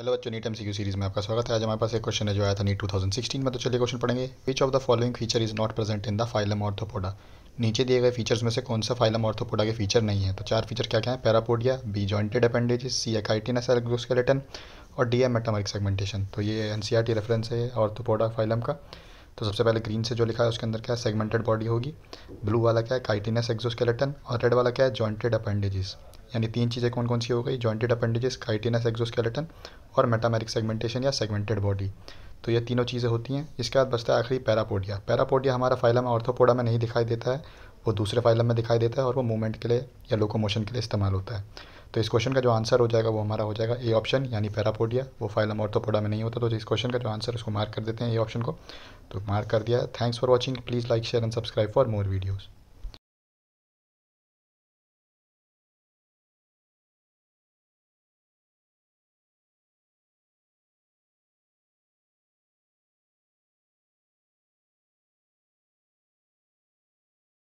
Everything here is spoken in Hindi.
हेलो बच्चों नीट एमसीक्यू सीरीज में आपका स्वागत है आज हमारे पास एक क्वेश्चन है जो आया था नीट 2016 में तो चलिए क्वेश्चन पढ़ेंगे which of the following feature is not present in the phylum Arthropoda नीचे दिए गए फीचर्स में से कौन सा फाइलम ऑर्थोपोडा के फीचर नहीं है तो चार फीचर क्या क्या है parapodia B jointed appendages C a chitinous exoskeleton और डी एम मेटामरिक सेगमेंटेशन तो ये एन रेफरेंस e है ऑर्थोपोडा फाइलम का तो सबसे पहले ग्रीन से जो लिखा है उसके अंदर क्या है सेगमेंटेड बॉडी होगी ब्लू वाला क्या है काइटिनस एक्सोस्केलेटन और रेड वाला क्या है जॉइंटेड अपेंडेजेस यानी तीन चीज़ें कौन कौन सी हो गई जॉइंटेड अपेंडिजेस काइटिनस एक्सोस्केलेटन और मेटामेरिक सेगमेंटेशन या सेगमेंटेड बॉडी तो ये तीनों चीज़ें होती हैं इसके बाद बचता है आखिरी पैरापोडिया पैरापोडिया हमारा फाइलम ऑर्थोपोडा में नहीं दिखाई देता है वो दूसरे फाइलम में दिखाई देता है और वो मूवमेंट के लिए या लोकोमोशन के लिए इस्तेमाल होता है तो इस क्वेश्चन का जो आंसर हो जाएगा वो हमारा हो जाएगा ए ऑप्शन यानी पैरापोडिया वो फाइलम ऑर्थोपोडा में नहीं होता तो इस क्वेश्चन का जो आंसर उसको मार्क कर देते हैं ए ऑप्शन को तो मार्क कर दिया thanks for watching please like share and subscribe for more videos